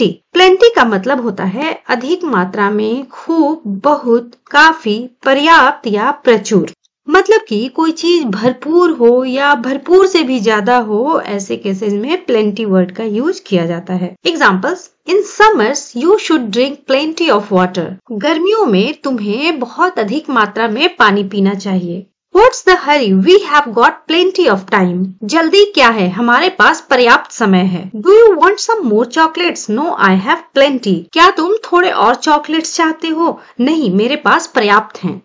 Plenty plenty का मतलब होता है अधिक मात्रा में खूब बहुत काफी पर्याप्त या प्रचुर मतलब कि कोई चीज भरपूर हो या भरपूर से भी ज्यादा हो ऐसे केसेस में प्लेंटी वर्ड का यूज किया जाता है examples in summers you should drink plenty of water गर्मियों में तुम्हें बहुत अधिक मात्रा में पानी पीना चाहिए What's the hurry? We have got plenty of time. जल्दी क्या है हमारे पास पर्याप्त समय है Do you want some more chocolates? No, I have plenty. क्या तुम थोड़े और चॉकलेट्स चाहते हो नहीं मेरे पास पर्याप्त हैं